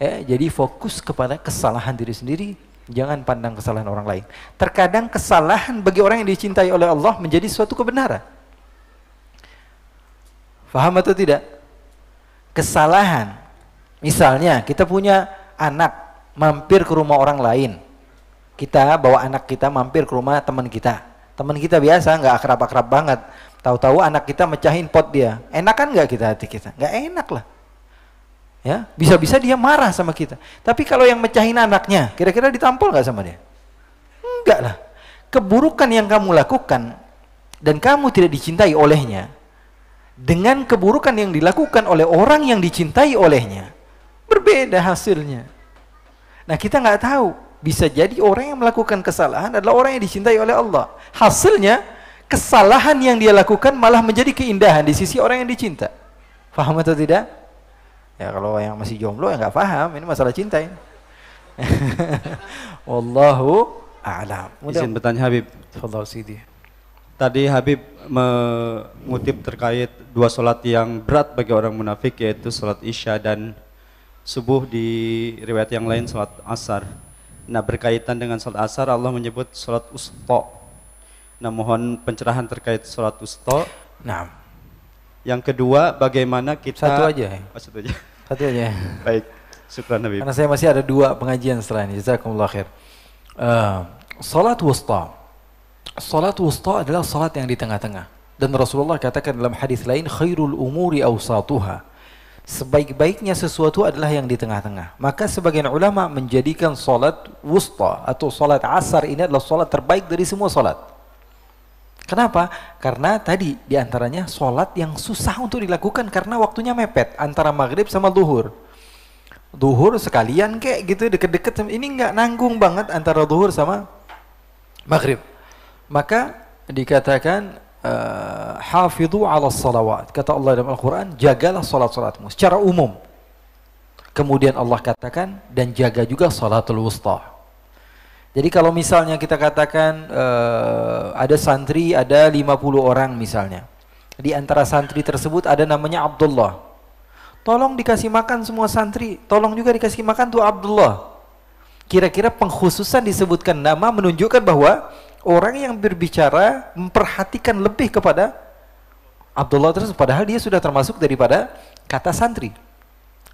Ya, jadi fokus kepada kesalahan diri sendiri, jangan pandang kesalahan orang lain. Terkadang kesalahan bagi orang yang dicintai oleh Allah menjadi suatu kebenaran. Faham atau tidak? Kesalahan. Misalnya kita punya anak mampir ke rumah orang lain. Kita bawa anak kita mampir ke rumah teman kita. Teman kita biasa nggak akrab-akrab banget. Tahu-tahu anak kita mecahin pot dia. Enak kan nggak kita hati kita? Nggak enak lah. Ya, bisa-bisa dia marah sama kita. Tapi kalau yang mecahin anaknya, kira-kira ditampol nggak sama dia? Enggak lah. Keburukan yang kamu lakukan dan kamu tidak dicintai olehnya, dengan keburukan yang dilakukan oleh orang yang dicintai olehnya. Berbeda hasilnya. Nah kita nggak tahu, bisa jadi orang yang melakukan kesalahan adalah orang yang dicintai oleh Allah. Hasilnya, kesalahan yang dia lakukan malah menjadi keindahan di sisi orang yang dicinta. Faham atau tidak? Ya kalau yang masih jomblo ya nggak paham, ini masalah cinta ini. Wallahu a'lam. Izin bertanya Habib. Fadhal Tadi Habib mengutip terkait dua solat yang berat bagi orang munafik yaitu solat isya dan subuh di riwayat yang lain solat asar. Nah berkaitan dengan solat asar Allah menyebut solat usto. Nah mohon pencerahan terkait solat usto. Nah. Yang kedua bagaimana kita satu aja. Oh, satu aja. Satu aja. Baik. syukur Nabi Karena saya masih ada dua pengajian selain ini. Jazakumullah khair. Uh, eh, salat wusta Salat wusta adalah salat yang di tengah-tengah. Dan Rasulullah katakan dalam hadis lain, khairul umuri awsatuha. Sebaik-baiknya sesuatu adalah yang di tengah-tengah. Maka sebagian ulama menjadikan salat wusta atau salat asar ini adalah salat terbaik dari semua salat. Kenapa? Karena tadi diantaranya salat yang susah untuk dilakukan karena waktunya mepet antara maghrib sama duhur duhur sekalian kek gitu deket-deket ini nggak nanggung banget antara duhur sama maghrib maka dikatakan uh, eh, hafidhu ala salawat. Kata Allah dalam Al-Quran, jagalah salat-salatmu secara umum. Kemudian Allah katakan, dan jaga juga salatul wusta. Jadi kalau misalnya kita katakan uh, ada santri, ada 50 orang misalnya. Di antara santri tersebut ada namanya Abdullah. Tolong dikasih makan semua santri, tolong juga dikasih makan tuh Abdullah. Kira-kira pengkhususan disebutkan nama menunjukkan bahwa orang yang berbicara memperhatikan lebih kepada Abdullah tersebut padahal dia sudah termasuk daripada kata santri.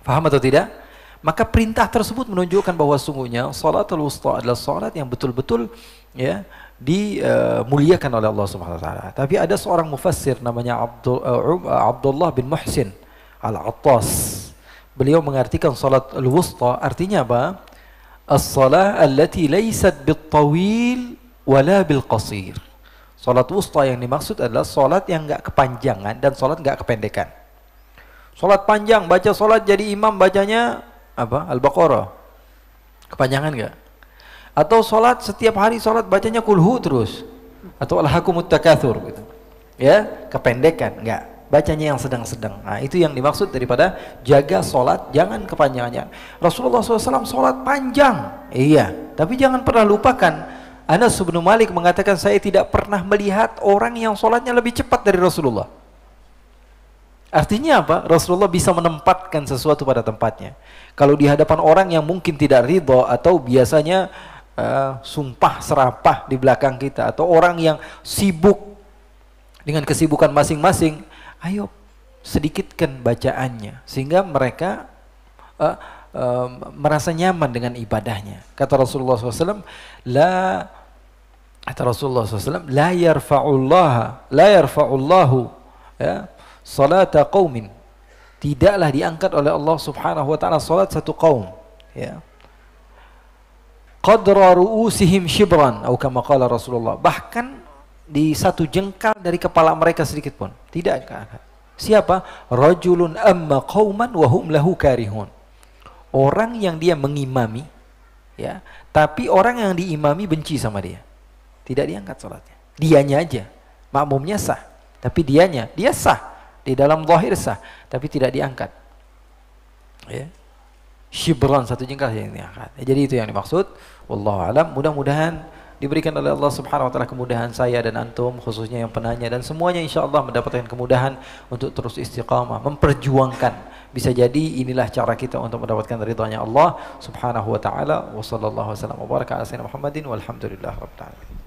Faham atau tidak? Maka perintah tersebut menunjukkan bahwa sungguhnya salatul wusta adalah salat yang betul-betul ya dimuliakan eh, oleh Allah Subhanahu wa taala. Tapi ada seorang mufassir namanya eh, eh, Abdullah bin Muhsin Al-Attas. Beliau mengartikan salat al-wusta artinya apa? As-salah allati laysat bit-tawil wala bil qasir. Salat wusta yang dimaksud adalah salat yang enggak kepanjangan dan salat enggak kependekan. Salat panjang baca salat jadi imam bacanya apa? Al-Baqarah. Kepanjangan enggak? Atau salat setiap hari salat bacanya kulhu terus atau al alhaqumut takatsur gitu. Ya, kependekan enggak? Bacanya yang sedang-sedang. Nah, itu yang dimaksud daripada jaga salat jangan kepanjangannya. Rasulullah SAW salat panjang. Iya, tapi jangan pernah lupakan Anas bin Malik mengatakan saya tidak pernah melihat orang yang sholatnya lebih cepat dari Rasulullah. Artinya apa? Rasulullah bisa menempatkan sesuatu pada tempatnya. Kalau di hadapan orang yang mungkin tidak ridho atau biasanya uh, sumpah serapah di belakang kita atau orang yang sibuk dengan kesibukan masing-masing, ayo sedikitkan bacaannya sehingga mereka uh, uh, merasa nyaman dengan ibadahnya. Kata Rasulullah SAW, la Kata Rasulullah SAW, La yarfa'ullah, la yarfa'ullahu ya, salata qawmin. Tidaklah diangkat oleh Allah Subhanahu wa taala salat satu kaum. Ya. Qadra ru'usihim shibran atau kama qala Rasulullah. Bahkan di satu jengkal dari kepala mereka sedikit pun tidak akan. Siapa? Rajulun amma qauman wa hum lahu karihun. Orang yang dia mengimami ya, tapi orang yang diimami benci sama dia. Tidak diangkat sholatnya. Dianya aja. Makmumnya sah. Tapi dianya, dia sah. Di dalam zahir sah. Tapi tidak diangkat. Ya. Shibron satu jengkal yang diangkat. Ya, jadi itu yang dimaksud. Wallahu alam. Mudah-mudahan diberikan oleh Allah Subhanahu wa taala kemudahan saya dan antum khususnya yang penanya dan semuanya insyaallah mendapatkan kemudahan untuk terus istiqamah memperjuangkan bisa jadi inilah cara kita untuk mendapatkan ridhanya Allah Subhanahu wa taala wa sallallahu wasallam wa baraka ala Muhammadin walhamdulillah rabbil alamin